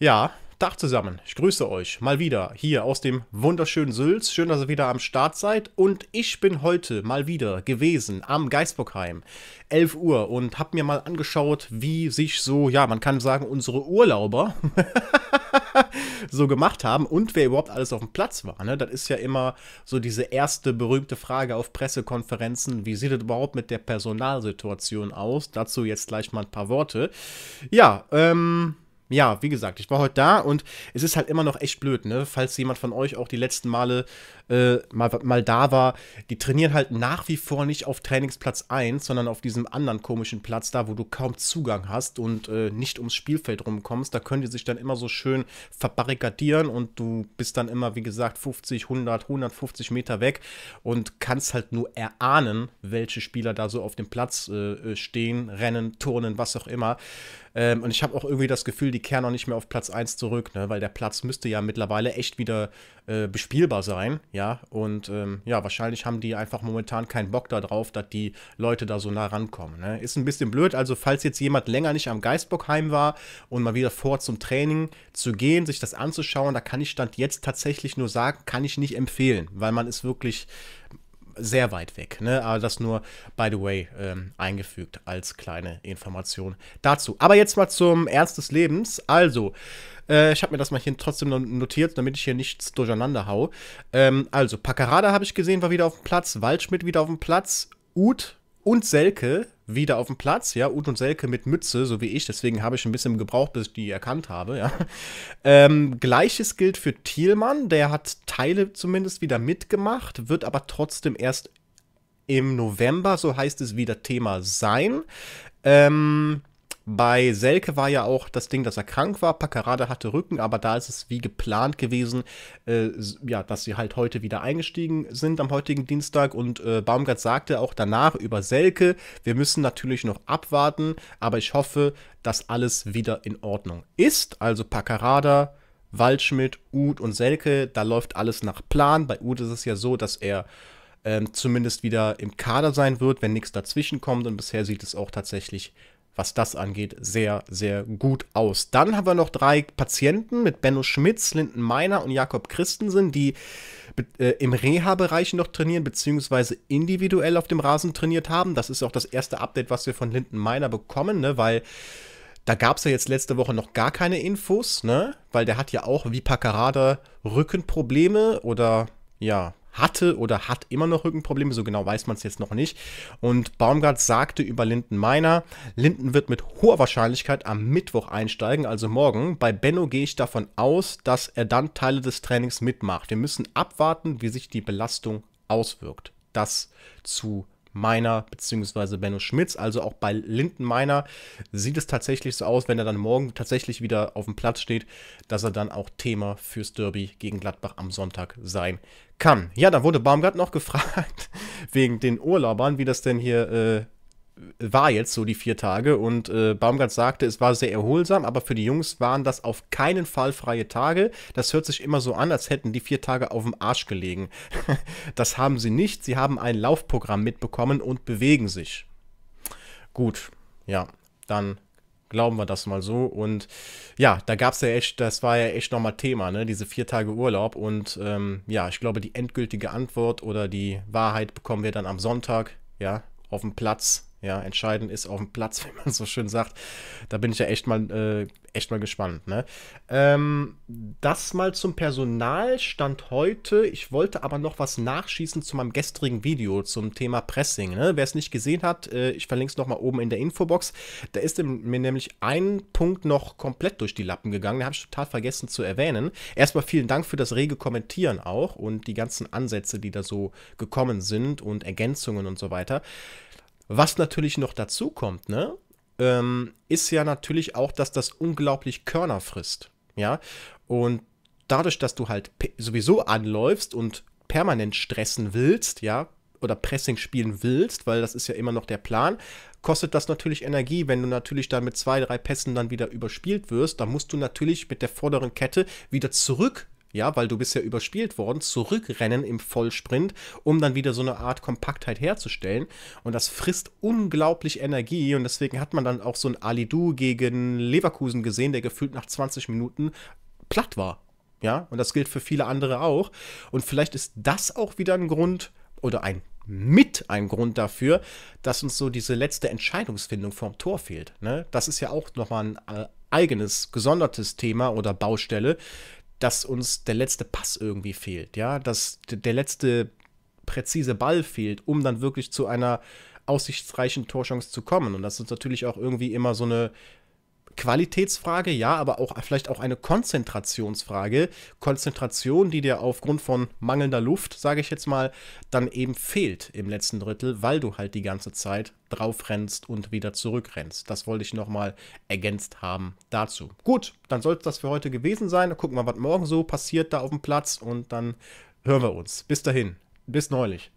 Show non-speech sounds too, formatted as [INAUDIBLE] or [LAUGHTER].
Ja, Tag zusammen. Ich grüße euch mal wieder hier aus dem wunderschönen Sülz. Schön, dass ihr wieder am Start seid. Und ich bin heute mal wieder gewesen am Geisbockheim. 11 Uhr und habe mir mal angeschaut, wie sich so, ja, man kann sagen, unsere Urlauber [LAUGHS] so gemacht haben und wer überhaupt alles auf dem Platz war. Ne? Das ist ja immer so diese erste berühmte Frage auf Pressekonferenzen. Wie sieht es überhaupt mit der Personalsituation aus? Dazu jetzt gleich mal ein paar Worte. Ja, ähm ja, wie gesagt, ich war heute da und es ist halt immer noch echt blöd, ne? Falls jemand von euch auch die letzten Male äh, mal, mal da war, die trainieren halt nach wie vor nicht auf Trainingsplatz 1, sondern auf diesem anderen komischen Platz da, wo du kaum Zugang hast und äh, nicht ums Spielfeld rumkommst. Da können die sich dann immer so schön verbarrikadieren und du bist dann immer, wie gesagt, 50, 100, 150 Meter weg und kannst halt nur erahnen, welche Spieler da so auf dem Platz äh, äh, stehen, rennen, turnen, was auch immer. Ähm, und ich habe auch irgendwie das Gefühl, die die kehren auch nicht mehr auf Platz 1 zurück, ne? weil der Platz müsste ja mittlerweile echt wieder äh, bespielbar sein, ja. Und ähm, ja, wahrscheinlich haben die einfach momentan keinen Bock darauf, dass die Leute da so nah rankommen. Ne? Ist ein bisschen blöd, also falls jetzt jemand länger nicht am Geistbockheim war und mal wieder vor zum Training zu gehen, sich das anzuschauen, da kann ich Stand jetzt tatsächlich nur sagen, kann ich nicht empfehlen, weil man ist wirklich sehr weit weg. Ne? Aber das nur, by the way, ähm, eingefügt als kleine Information dazu. Aber jetzt mal zum Ernst des Lebens. Also, äh, ich habe mir das mal hier trotzdem notiert, damit ich hier nichts durcheinander haue. Ähm, also, Paccarada habe ich gesehen, war wieder auf dem Platz. Waldschmidt wieder auf dem Platz. Uth und Selke wieder auf dem Platz, ja, Ut und Selke mit Mütze, so wie ich, deswegen habe ich ein bisschen gebraucht, bis ich die erkannt habe, ja. Ähm, Gleiches gilt für Thielmann, der hat Teile zumindest wieder mitgemacht, wird aber trotzdem erst im November, so heißt es, wieder Thema sein. Ähm, bei Selke war ja auch das Ding, dass er krank war. Paccarada hatte Rücken, aber da ist es wie geplant gewesen, äh, ja, dass sie halt heute wieder eingestiegen sind am heutigen Dienstag. Und äh, Baumgart sagte auch danach über Selke, wir müssen natürlich noch abwarten, aber ich hoffe, dass alles wieder in Ordnung ist. Also Paccarada, Waldschmidt, Uth und Selke, da läuft alles nach Plan. Bei Uth ist es ja so, dass er ähm, zumindest wieder im Kader sein wird, wenn nichts dazwischen kommt. Und bisher sieht es auch tatsächlich was das angeht, sehr, sehr gut aus. Dann haben wir noch drei Patienten mit Benno Schmitz, Linden Meiner und Jakob Christensen, die äh, im Reha-Bereich noch trainieren, beziehungsweise individuell auf dem Rasen trainiert haben. Das ist auch das erste Update, was wir von Linden Meiner bekommen, ne? weil da gab es ja jetzt letzte Woche noch gar keine Infos, ne? weil der hat ja auch wie Paccarada Rückenprobleme oder ja, hatte oder hat immer noch Rückenprobleme, so genau weiß man es jetzt noch nicht. Und Baumgart sagte über Linden Meiner, Linden wird mit hoher Wahrscheinlichkeit am Mittwoch einsteigen, also morgen. Bei Benno gehe ich davon aus, dass er dann Teile des Trainings mitmacht. Wir müssen abwarten, wie sich die Belastung auswirkt. Das zu Meiner bzw. Benno Schmitz. Also auch bei Linden Meiner sieht es tatsächlich so aus, wenn er dann morgen tatsächlich wieder auf dem Platz steht, dass er dann auch Thema fürs Derby gegen Gladbach am Sonntag sein kann. Ja, dann wurde Baumgart noch [LAUGHS] gefragt wegen den Urlaubern, wie das denn hier äh, war jetzt so die vier Tage und äh, Baumgart sagte, es war sehr erholsam, aber für die Jungs waren das auf keinen Fall freie Tage. Das hört sich immer so an, als hätten die vier Tage auf dem Arsch gelegen. [LAUGHS] das haben sie nicht, sie haben ein Laufprogramm mitbekommen und bewegen sich. Gut, ja, dann glauben wir das mal so. Und ja, da gab es ja echt, das war ja echt nochmal Thema, ne? diese vier Tage Urlaub. Und ähm, ja, ich glaube, die endgültige Antwort oder die Wahrheit bekommen wir dann am Sonntag, ja, auf dem Platz ja, entscheidend ist auf dem Platz, [LAUGHS] wenn man so schön sagt. Da bin ich ja echt mal, äh, echt mal gespannt. Ne? Ähm, das mal zum Personalstand heute. Ich wollte aber noch was nachschießen zu meinem gestrigen Video zum Thema Pressing. Ne? Wer es nicht gesehen hat, äh, ich verlinke es nochmal oben in der Infobox. Da ist mir nämlich ein Punkt noch komplett durch die Lappen gegangen. Den habe ich total vergessen zu erwähnen. Erstmal vielen Dank für das rege Kommentieren auch und die ganzen Ansätze, die da so gekommen sind und Ergänzungen und so weiter. Was natürlich noch dazu kommt, ne, ähm, ist ja natürlich auch, dass das unglaublich Körner frisst. Ja, und dadurch, dass du halt sowieso anläufst und permanent stressen willst, ja, oder Pressing spielen willst, weil das ist ja immer noch der Plan, kostet das natürlich Energie. Wenn du natürlich dann mit zwei, drei Pässen dann wieder überspielt wirst, dann musst du natürlich mit der vorderen Kette wieder zurück ja, weil du bist ja überspielt worden, zurückrennen im Vollsprint, um dann wieder so eine Art Kompaktheit herzustellen. Und das frisst unglaublich Energie und deswegen hat man dann auch so ein Alidu gegen Leverkusen gesehen, der gefühlt nach 20 Minuten platt war. Ja, und das gilt für viele andere auch. Und vielleicht ist das auch wieder ein Grund oder ein mit ein Grund dafür, dass uns so diese letzte Entscheidungsfindung vorm Tor fehlt. Ne? Das ist ja auch nochmal ein äh, eigenes, gesondertes Thema oder Baustelle, dass uns der letzte Pass irgendwie fehlt, ja, dass der letzte präzise Ball fehlt, um dann wirklich zu einer aussichtsreichen Torchance zu kommen. Und das ist natürlich auch irgendwie immer so eine Qualitätsfrage, ja, aber auch vielleicht auch eine Konzentrationsfrage. Konzentration, die dir aufgrund von mangelnder Luft, sage ich jetzt mal, dann eben fehlt im letzten Drittel, weil du halt die ganze Zeit draufrennst und wieder zurückrennst. Das wollte ich nochmal ergänzt haben dazu. Gut, dann sollte das für heute gewesen sein. Gucken wir mal, was morgen so passiert da auf dem Platz und dann hören wir uns. Bis dahin. Bis neulich.